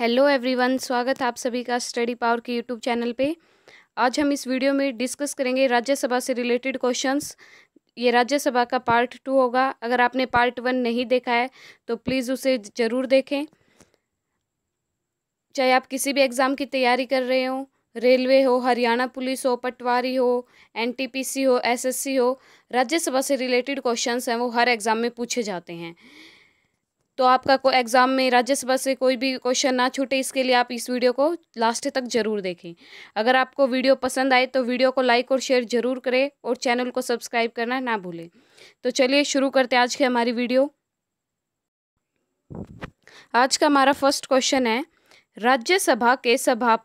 hello everyone स्वागत आप सभी का स्टडी पावर के यूट्यूब चैनल पे आज हम इस वीडियो में डिस्कस करेंगे राज्यसभा से रिलेटेड क्वेश्चंस ये राज्यसभा का पार्ट टू होगा अगर आपने पार्ट वन नहीं देखा है तो प्लीज़ उसे ज़रूर देखें चाहे आप किसी भी एग्ज़ाम की तैयारी कर रहे हो रेलवे हो हरियाणा पुलिस हो पटवारी हो एन हो एस हो राज्यसभा से रिलेटेड क्वेश्चन हैं वो हर एग्ज़ाम में पूछे जाते हैं तो आपका को एग्ज़ाम में राज्यसभा से कोई भी क्वेश्चन ना छूटे इसके लिए आप इस वीडियो को लास्ट तक ज़रूर देखें अगर आपको वीडियो पसंद आए तो वीडियो को लाइक और शेयर ज़रूर करें और चैनल को सब्सक्राइब करना ना भूलें तो चलिए शुरू करते आज की हमारी वीडियो आज का हमारा फर्स्ट क्वेश्चन है राज्यसभा के सभा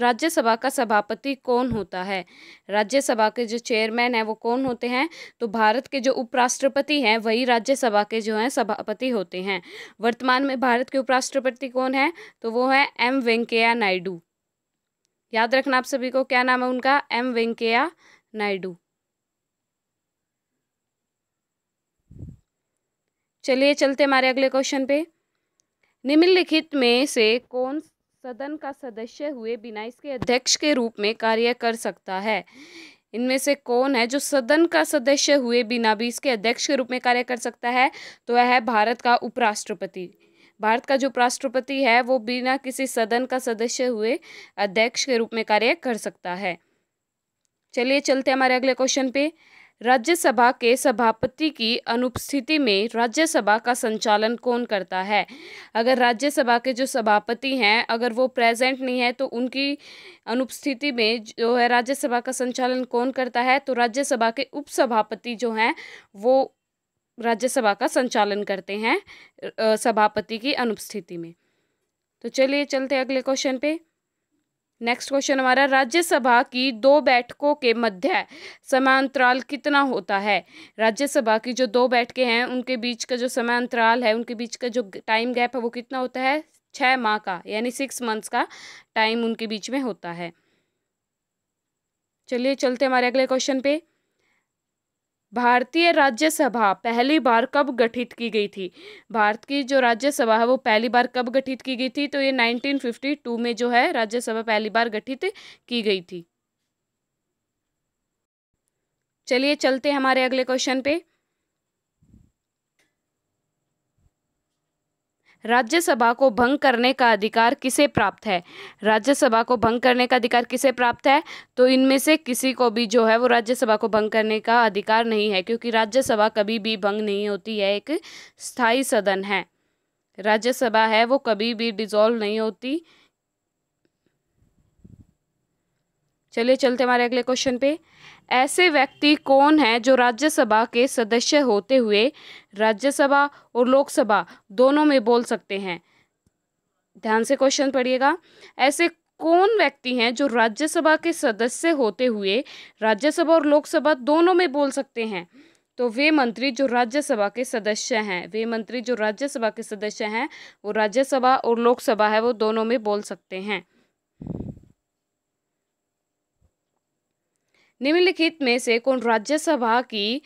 राज्यसभा का सभापति कौन होता है राज्यसभा के जो चेयरमैन हैं वो कौन होते हैं तो भारत के जो उपराष्ट्रपति हैं वही राज्यसभा के जो हैं सभापति होते हैं वर्तमान में भारत के उपराष्ट्रपति कौन है तो वो है एम वेंकैया नायडू याद रखना आप सभी को क्या नाम है उनका एम वेंकैया नायडू चलिए चलते हमारे अगले क्वेश्चन पे निम्नलिखित में से कौन सदन का सदस्य हुए बिना इसके अध्यक्ष के रूप में कार्य कर सकता है इनमें से कौन है जो सदन का सदस्य हुए बिना भी इसके अध्यक्ष के रूप में कार्य कर सकता है तो वह है भारत का उपराष्ट्रपति भारत का जो उपराष्ट्रपति है वो बिना किसी सदन का सदस्य हुए अध्यक्ष के रूप में कार्य कर सकता है चलिए चलते हमारे अगले क्वेश्चन पे राज्यसभा के सभापति की अनुपस्थिति में राज्यसभा का संचालन कौन करता है अगर राज्यसभा के जो सभापति हैं अगर वो प्रेजेंट नहीं है तो उनकी अनुपस्थिति में जो है राज्यसभा का संचालन कौन करता है तो राज्यसभा के उपसभापति जो हैं वो राज्यसभा का संचालन करते हैं सभापति की अनुपस्थिति में तो चलिए चलते अगले क्वेश्चन पे नेक्स्ट क्वेश्चन हमारा राज्यसभा की दो बैठकों के मध्य समय अंतराल कितना होता है राज्यसभा की जो दो बैठकें हैं उनके बीच का जो समय अंतराल है उनके बीच का जो टाइम गैप है वो कितना होता है छः माह का यानी सिक्स मंथ्स का टाइम उनके बीच में होता है चलिए चलते हमारे अगले क्वेश्चन पे भारतीय राज्यसभा पहली बार कब गठित की गई थी भारत की जो राज्यसभा है वो पहली बार कब गठित की गई थी तो ये 1952 में जो है राज्यसभा पहली बार गठित की गई थी चलिए चलते हमारे अगले क्वेश्चन पे राज्यसभा को भंग करने का अधिकार किसे प्राप्त है राज्यसभा को भंग करने का अधिकार किसे प्राप्त है तो इनमें से किसी को भी जो है वो राज्यसभा को भंग करने का अधिकार नहीं है क्योंकि राज्यसभा कभी भी भंग नहीं होती है एक स्थायी सदन है राज्यसभा है वो कभी भी डिजॉल्व नहीं होती चलिए चलते हमारे अगले क्वेश्चन पे ऐसे व्यक्ति कौन है जो राज्यसभा के सदस्य होते हुए राज्यसभा और लोकसभा दोनों में बोल सकते हैं ध्यान से क्वेश्चन पढ़िएगा ऐसे कौन व्यक्ति हैं जो राज्यसभा के सदस्य होते हुए राज्यसभा और लोकसभा दोनों में बोल सकते हैं तो वे मंत्री जो राज्यसभा के सदस्य हैं वे मंत्री जो राज्यसभा के सदस्य हैं वो राज्यसभा और लोकसभा है वो दोनों में बोल सकते हैं निम्नलिखित में से कौन राज्यसभा की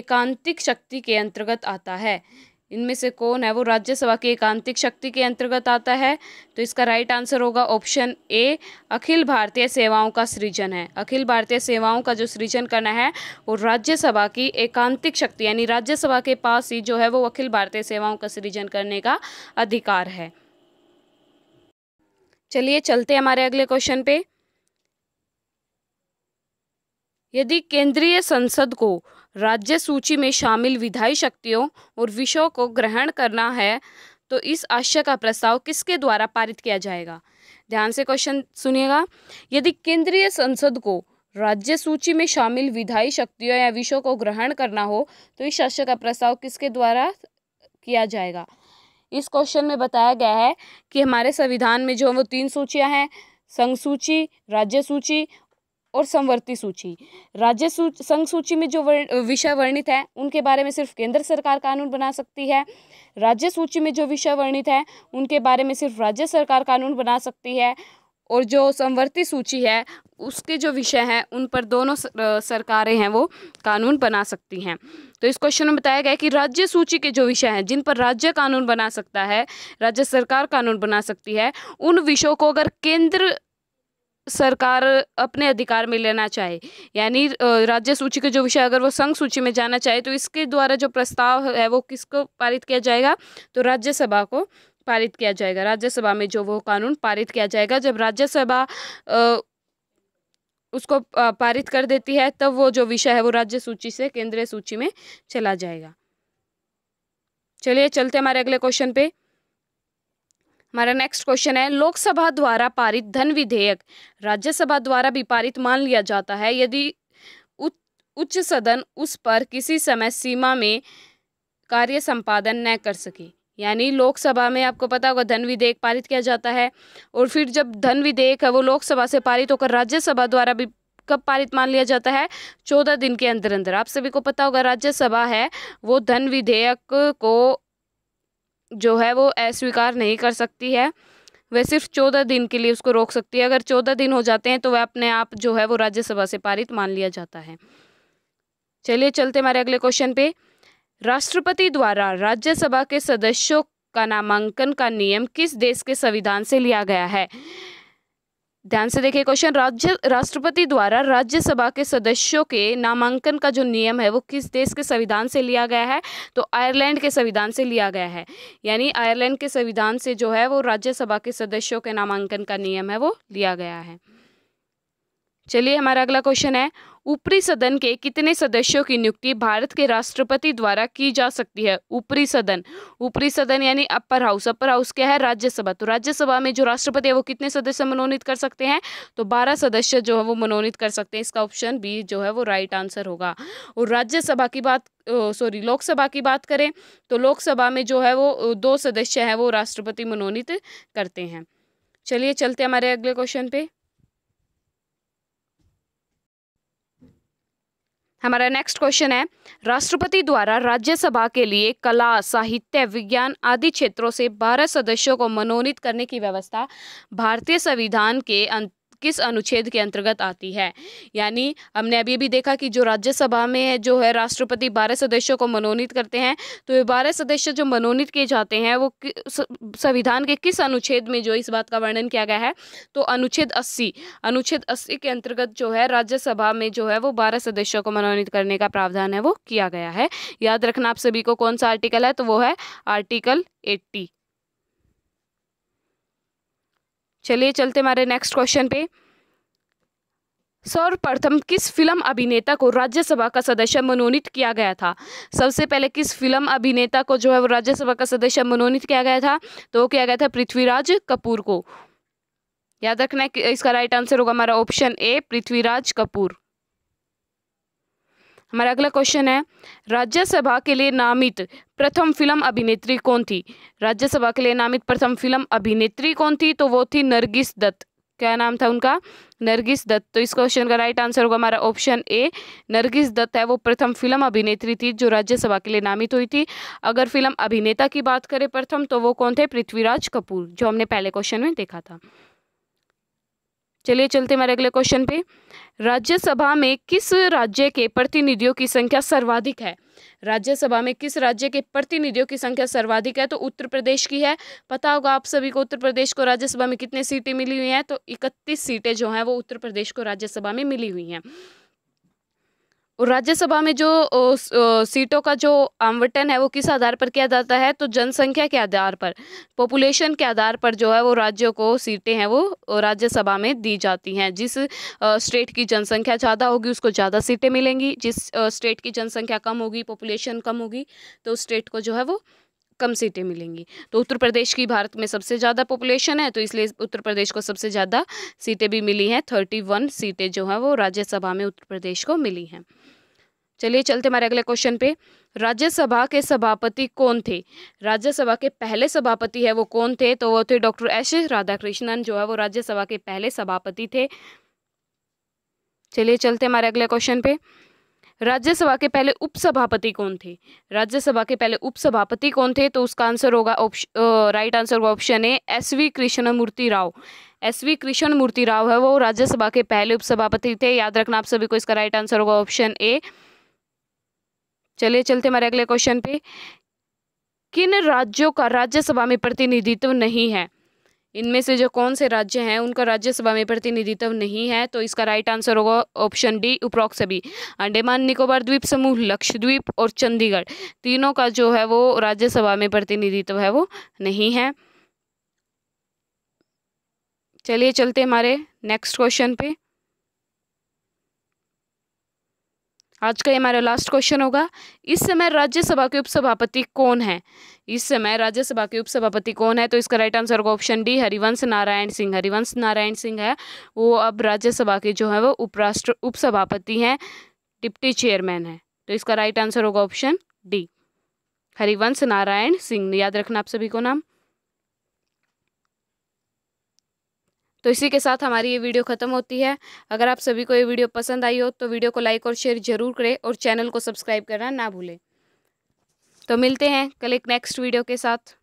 एकांतिक शक्ति के अंतर्गत आता है इनमें से कौन है वो राज्यसभा की एकांतिक शक्ति के अंतर्गत आता है तो इसका राइट आंसर होगा ऑप्शन ए अखिल भारतीय सेवाओं का सृजन है अखिल भारतीय सेवाओं का जो सृजन करना है वो राज्यसभा की एकांतिक शक्ति यानी राज्यसभा के पास ही जो है वो अखिल भारतीय सेवाओं का सृजन करने का अधिकार है चलिए चलते हमारे अगले क्वेश्चन पे यदि केंद्रीय संसद को राज्य सूची में शामिल विधायी शक्तियों और विषयों को ग्रहण करना है तो इस आशय का प्रस्ताव किसके द्वारा पारित किया जाएगा ध्यान से क्वेश्चन सुनिएगा यदि केंद्रीय संसद को राज्य सूची में शामिल विधायी शक्तियों या विषयों को ग्रहण करना हो तो इस आशय का प्रस्ताव किसके द्वारा किया जाएगा इस क्वेश्चन में बताया गया है कि हमारे संविधान में जो वो तीन सूचियाँ हैं संघ सूची राज्य सूची और समवर्ती सूची राज्य सूच संघ सूची में जो विषय वर्णित है उनके बारे में सिर्फ केंद्र सरकार कानून बना सकती है राज्य सूची में जो विषय वर्णित है उनके बारे में सिर्फ राज्य सरकार कानून बना सकती है और जो समवर्ती सूची है उसके जो विषय हैं उन पर दोनों सरकारें हैं वो कानून बना सकती हैं तो इस क्वेश्चन में बताया गया कि राज्य सूची के जो विषय हैं जिन पर राज्य कानून बना सकता है राज्य सरकार कानून बना सकती है उन विषयों को अगर केंद्र सरकार अपने अधिकार में लेना चाहे यानी राज्य सूची के जो विषय अगर वो संघ सूची में जाना चाहे तो इसके द्वारा जो प्रस्ताव है वो किसको पारित किया जाएगा तो राज्यसभा को पारित किया जाएगा राज्यसभा में जो वो कानून पारित किया जाएगा जब राज्यसभा उसको पारित कर देती है तब वो जो विषय है वो राज्य सूची से केंद्रीय सूची में चला जाएगा चलिए चलते हमारे अगले क्वेश्चन पे हमारा नेक्स्ट क्वेश्चन है लोकसभा द्वारा पारित धन विधेयक राज्यसभा द्वारा भी पारित मान लिया जाता है यदि उच्च सदन उस पर किसी समय सीमा में कार्य संपादन न कर सके यानी लोकसभा में आपको पता होगा धन विधेयक पारित किया जाता है और फिर जब धन विधेयक है वो लोकसभा से पारित होकर राज्यसभा द्वारा भी कब पारित मान लिया जाता है चौदह दिन के अंदर अंदर आप सभी को पता होगा राज्यसभा है वो धन विधेयक को जो है वो अस्वीकार नहीं कर सकती है वह सिर्फ चौदह दिन के लिए उसको रोक सकती है अगर चौदह दिन हो जाते हैं तो वह अपने आप जो है वो राज्यसभा से पारित मान लिया जाता है चलिए चलते हमारे अगले क्वेश्चन पे राष्ट्रपति द्वारा राज्यसभा के सदस्यों का नामांकन का नियम किस देश के संविधान से लिया गया है ध्यान से देखिए क्वेश्चन राज्य राष्ट्रपति द्वारा राज्यसभा के सदस्यों के नामांकन का जो नियम है वो किस देश के संविधान से लिया गया है तो आयरलैंड के संविधान से लिया गया है यानी आयरलैंड के संविधान से जो है वो राज्यसभा के सदस्यों के नामांकन का नियम है वो लिया गया है चलिए हमारा अगला क्वेश्चन है ऊपरी सदन के कितने सदस्यों की नियुक्ति भारत के राष्ट्रपति द्वारा की जा सकती है ऊपरी सदन ऊपरी सदन यानी अपर हाउस अपर हाउस क्या है राज्यसभा तो राज्यसभा में जो राष्ट्रपति है वो कितने सदस्य मनोनीत कर सकते हैं तो बारह सदस्य जो है वो मनोनीत कर सकते हैं इसका ऑप्शन बी जो है वो राइट आंसर होगा और राज्यसभा की बात सॉरी लोकसभा की बात करें तो लोकसभा में जो है वो दो सदस्य हैं वो राष्ट्रपति मनोनीत करते हैं चलिए चलते हमारे अगले क्वेश्चन पे हमारा नेक्स्ट क्वेश्चन है राष्ट्रपति द्वारा राज्यसभा के लिए कला साहित्य विज्ञान आदि क्षेत्रों से बारह सदस्यों को मनोनीत करने की व्यवस्था भारतीय संविधान के अंत किस अनुच्छेद के अंतर्गत आती है यानी हमने अभी अभी देखा कि जो राज्यसभा में जो है राष्ट्रपति बारह सदस्यों को मनोनीत करते हैं तो ये बारह सदस्य जो मनोनीत किए जाते हैं वो संविधान के किस अनुच्छेद में जो इस बात का वर्णन किया गया है तो अनुच्छेद अस्सी अनुच्छेद अस्सी के अंतर्गत जो है राज्यसभा में जो है वो बारह सदस्यों को मनोनीत करने का प्रावधान है वो किया गया है याद रखना आप सभी को कौन सा आर्टिकल है तो वो है आर्टिकल एट्टी चलिए चलते हमारे नेक्स्ट क्वेश्चन पे सर्वप्रथम किस फिल्म अभिनेता को राज्यसभा का सदस्य मनोनीत किया गया था सबसे पहले किस फिल्म अभिनेता को जो है वो राज्यसभा का सदस्य मनोनीत किया गया था तो वो किया गया था पृथ्वीराज कपूर को याद रखना है कि इसका राइट आंसर होगा हमारा ऑप्शन ए पृथ्वीराज कपूर हमारा अगला क्वेश्चन है राज्यसभा के लिए नामित प्रथम फिल्म अभिनेत्री कौन थी राज्यसभा के लिए नामित प्रथम फिल्म अभिनेत्री कौन थी तो वो थी नरगिस दत्त क्या नाम था उनका नरगिस दत्त तो इस क्वेश्चन का राइट आंसर होगा हमारा ऑप्शन ए नरगिस दत्त है वो प्रथम फिल्म अभिनेत्री थी जो राज्यसभा के लिए नामित हुई थी अगर फिल्म अभिनेता की बात करें प्रथम तो वो कौन थे पृथ्वीराज कपूर जो हमने पहले क्वेश्चन में देखा था चलिए चलते हमारे अगले क्वेश्चन पे राज्यसभा में किस राज्य के प्रतिनिधियों की संख्या सर्वाधिक है राज्यसभा में किस राज्य के प्रतिनिधियों की संख्या सर्वाधिक है तो उत्तर प्रदेश की है पता होगा आप सभी को उत्तर प्रदेश को राज्यसभा में कितने सीटें मिली हुई हैं तो इकतीस सीटें जो हैं वो उत्तर प्रदेश को राज्यसभा में मिली हुई हैं राज्यसभा में जो सीटों का जो आवंटन है वो किस आधार पर किया जाता है तो जनसंख्या के आधार पर पॉपुलेशन के आधार पर जो है वो राज्यों को सीटें हैं वो राज्यसभा में दी जाती हैं जिस स्टेट की जनसंख्या ज़्यादा होगी उसको ज़्यादा सीटें मिलेंगी जिस स्टेट की जनसंख्या कम होगी पॉपुलेशन कम होगी तो स्टेट को जो है वो कम सीटें मिलेंगी तो उत्तर प्रदेश की भारत में सबसे ज़्यादा पॉपुलेशन है तो इसलिए उत्तर प्रदेश को सबसे ज़्यादा सीटें भी मिली हैं थर्टी वन सीटें जो हैं वो राज्यसभा में उत्तर प्रदेश को मिली हैं चलिए चलते हमारे अगले क्वेश्चन पे राज्यसभा के सभापति कौन थे राज्यसभा के पहले सभापति है वो कौन थे तो वो थे डॉक्टर एस राधाकृष्णन जो है वो राज्यसभा के पहले सभापति थे चलिए चलते हमारे अगले क्वेश्चन पे राज्यसभा के पहले उपसभापति कौन थे राज्यसभा के पहले उपसभापति कौन थे तो उसका आंसर होगा ऑप्शन राइट आंसर होगा option A S V Krishnamurthy Rao S V Krishnamurthy Rao है वो राज्यसभा के पहले उपसभापति थे याद रखना आप सभी को इसका राइट आंसर होगा ऑप्शन ए चलिए चलते हमारे अगले क्वेश्चन पे किन राज्यों का राज्यसभा में प्रतिनिधित्व नहीं है इनमें से जो कौन से राज्य हैं उनका राज्यसभा में प्रतिनिधित्व नहीं है तो इसका राइट आंसर होगा ऑप्शन डी उपरोक्त सभी अंडेमान निकोबार द्वीप समूह लक्षद्वीप और चंडीगढ़ तीनों का जो है वो राज्यसभा में प्रतिनिधित्व है वो नहीं है चलिए चलते हमारे नेक्स्ट क्वेश्चन पे आज का ये हमारा लास्ट क्वेश्चन होगा इस समय राज्यसभा के उपसभापति कौन है इस समय राज्यसभा के उपसभापति कौन है तो इसका राइट आंसर होगा ऑप्शन डी हरिवंश नारायण सिंह हरिवंश नारायण सिंह है वो अब राज्यसभा के जो है वो उपराष्ट्र उपसभापति हैं डिप्टी चेयरमैन है तो इसका राइट आंसर होगा ऑप्शन डी हरिवंश नारायण सिंह याद रखना आप सभी को नाम तो इसी के साथ हमारी ये वीडियो ख़त्म होती है अगर आप सभी को ये वीडियो पसंद आई हो तो वीडियो को लाइक और शेयर ज़रूर करें और चैनल को सब्सक्राइब करना ना भूलें तो मिलते हैं कल एक नेक्स्ट वीडियो के साथ